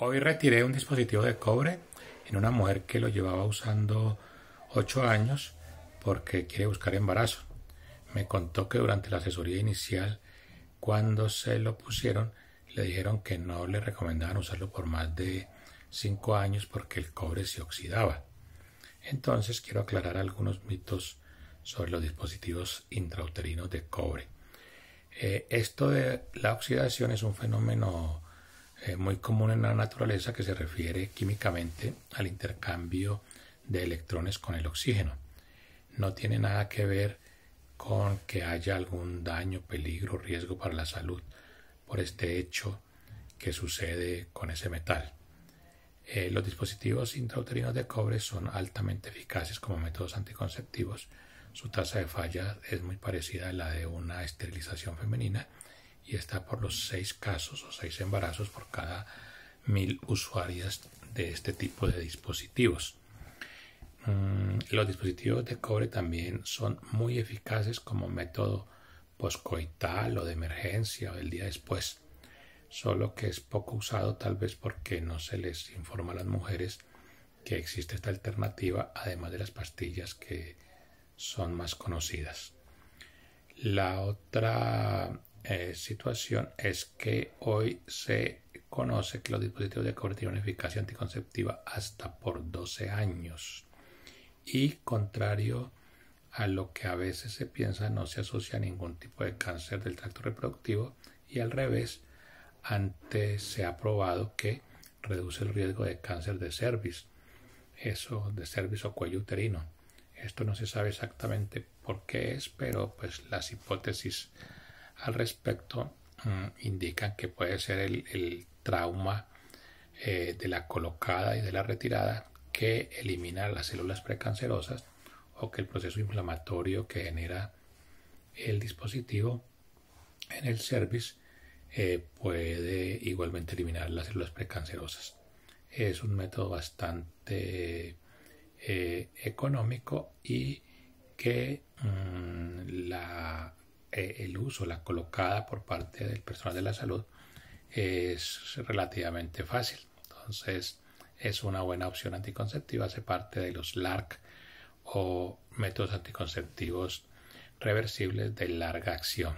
Hoy retiré un dispositivo de cobre en una mujer que lo llevaba usando 8 años porque quiere buscar embarazo. Me contó que durante la asesoría inicial, cuando se lo pusieron, le dijeron que no le recomendaban usarlo por más de 5 años porque el cobre se oxidaba. Entonces quiero aclarar algunos mitos sobre los dispositivos intrauterinos de cobre. Eh, esto de la oxidación es un fenómeno es muy común en la naturaleza que se refiere químicamente al intercambio de electrones con el oxígeno. No tiene nada que ver con que haya algún daño, peligro, riesgo para la salud por este hecho que sucede con ese metal. Eh, los dispositivos intrauterinos de cobre son altamente eficaces como métodos anticonceptivos. Su tasa de falla es muy parecida a la de una esterilización femenina y está por los seis casos o seis embarazos por cada mil usuarias de este tipo de dispositivos. Mm, los dispositivos de cobre también son muy eficaces como método poscoital o de emergencia o el día después, solo que es poco usado tal vez porque no se les informa a las mujeres que existe esta alternativa, además de las pastillas que son más conocidas. La otra eh, situación es que hoy se conoce que los dispositivos de cobertura tienen eficacia anticonceptiva hasta por 12 años. Y contrario a lo que a veces se piensa, no se asocia a ningún tipo de cáncer del tracto reproductivo y al revés, antes se ha probado que reduce el riesgo de cáncer de cervix, eso de cervix o cuello uterino. Esto no se sabe exactamente por qué es, pero pues las hipótesis al respecto mm, indican que puede ser el, trauma eh, de la colocada y de la retirada que elimina las células precancerosas o que el proceso inflamatorio que genera el dispositivo en el service eh, puede igualmente eliminar las células precancerosas. Es un método bastante eh, económico y que mm, la eh, el uso, la colocada por parte del personal de la salud es relativamente fácil. Entonces, es una buena opción anticonceptiva, hace parte de los LARC o métodos anticonceptivos reversibles de larga acción.